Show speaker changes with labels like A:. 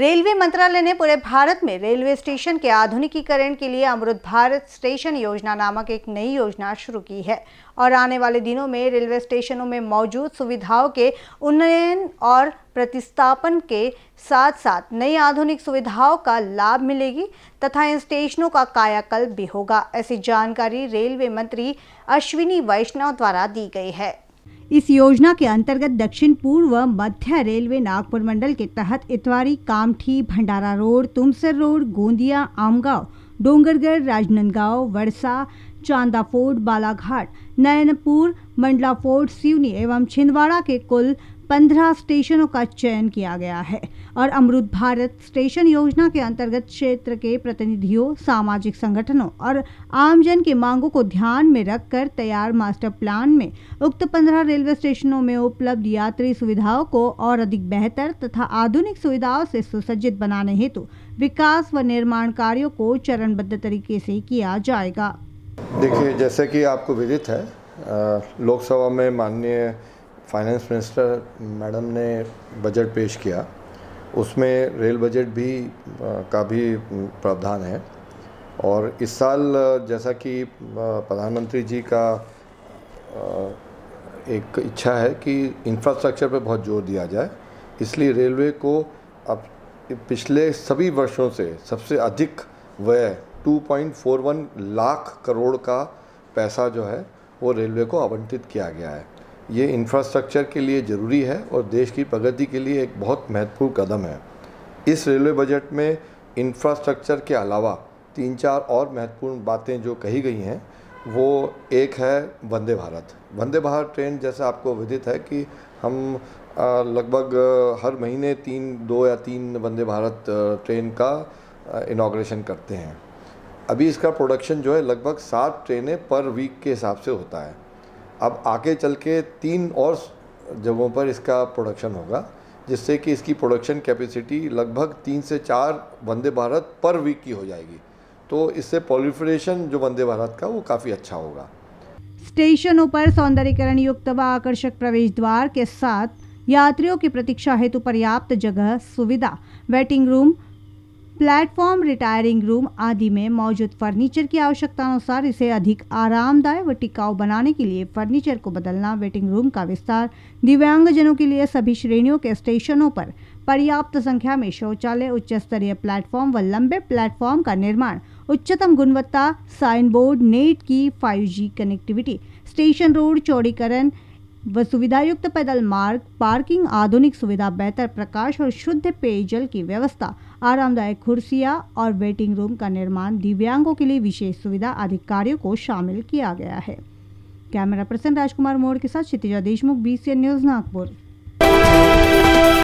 A: railway मंत्रालय ने पूरे भारत में रेलवे स्टेशन के आधुनिकीकरण के लिए अमृत भारत स्टेशन योजना नामक एक नई योजना शुरू की है और आने वाले दिनों में रेलवे स्टेशनों में मौजूद सुविधाओं के उन्नयन और प्रतिस्थापन के साथ साथ नई आधुनिक सुविधाओं का लाभ मिलेगी तथा इन स्टेशनों का कायाकल्प भी होगा ऐसी जानकारी रेलवे मंत्री अश्विनी वैष्णव द्वारा दी गई है इस योजना के अंतर्गत दक्षिण पूर्व मध्य रेलवे नागपुर मंडल के तहत Itwari Kamptee Bhandara road Tumsar road Gondia Amgaon Dongargarh Rajnandgaon Wardha Chanda fort Balaghat Nainpur Mandla fort Seoni एवं छिंदवाड़ा के कुल पंद्रह स्टेशनों का चयन किया गया है और अमृत भारत स्टेशन योजना के अंतर्गत क्षेत्र के प्रतिनिधियों सामाजिक संगठनों और आमजन की मांगों को ध्यान में रखकर तैयार मास्टर प्लान में उक्त पंद्रह रेलवे स्टेशनों में उपलब्ध यात्री सुविधाओं को और अधिक बेहतर तथा आधुनिक सुविधाओं से सुसज्जित बनाने हेतु विकास व निर्माण कार्यों को चरणबद्ध तरीके से किया जाएगा
B: देखिए जैसे कि आपको विदित है लोकसभा में माननीय फाइनेंस मिनिस्टर मैडम ने बजट पेश किया उसमें रेल बजट भी का भी प्रावधान है और इस साल जैसा कि प्रधानमंत्री जी का एक इच्छा है कि इंफ्रास्ट्रक्चर पर बहुत जोर दिया जाए इसलिए रेलवे को अब पिछले सभी वर्षों से सबसे अधिक व्यय 2.41 लाख करोड़ का पैसा जो है वो रेलवे को आवंटित किया गया है ये इंफ्रास्ट्रक्चर के लिए ज़रूरी है और देश की प्रगति के लिए एक बहुत महत्वपूर्ण कदम है इस रेलवे बजट में इंफ्रास्ट्रक्चर के अलावा तीन चार और महत्वपूर्ण बातें जो कही गई हैं वो एक है वंदे भारत वंदे भारत ट्रेन जैसा आपको विदित है कि हम लगभग हर महीने तीन दो या तीन वंदे भारत ट्रेन का इनाग्रेशन करते हैं अभी इसका प्रोडक्शन जो है लगभग सात ट्रेनें पर वीक के हिसाब से होता है अब आगे चल के तीन और जगहों पर इसका प्रोडक्शन होगा जिससे कि इसकी प्रोडक्शन कैपेसिटी लगभग तीन से चार वंदे भारत पर वीक की हो जाएगी तो इससे पॉलिफ्रेशन जो वंदे भारत का वो काफ़ी अच्छा होगा
A: स्टेशनों पर सौंदर्यकरण युक्त व आकर्षक प्रवेश द्वार के साथ यात्रियों की प्रतीक्षा हेतु पर्याप्त जगह सुविधा waiting room platform retiring room आदि में मौजूद फर्नीचर की आवश्यकतानुसार इसे अधिक आरामदायक व टिकाऊ बनाने के लिए फर्नीचर को बदलना वेटिंग रूम का विस्तार दिव्यांगजनों के लिए सभी श्रेणियों के स्टेशनों पर पर्याप्त संख्या में शौचालय उच्च स्तरीय प्लेटफॉर्म व लंबे प्लेटफॉर्म का निर्माण उच्चतम गुणवत्ता साइन बोर्ड नेट की फाइव कनेक्टिविटी स्टेशन रोड चौड़ीकरण व सुविधायुक्त पैदल मार्ग पार्किंग आधुनिक सुविधा बेहतर प्रकाश और शुद्ध पेयजल की व्यवस्था आरामदायक कुर्सियाँ और वेटिंग रूम का निर्माण दिव्यांगों के लिए विशेष सुविधा आदि कार्यों को शामिल किया गया है कैमरा पर्सन राजकुमार मोड़ के साथ क्षितिजा देशमुख बी न्यूज़ नागपुर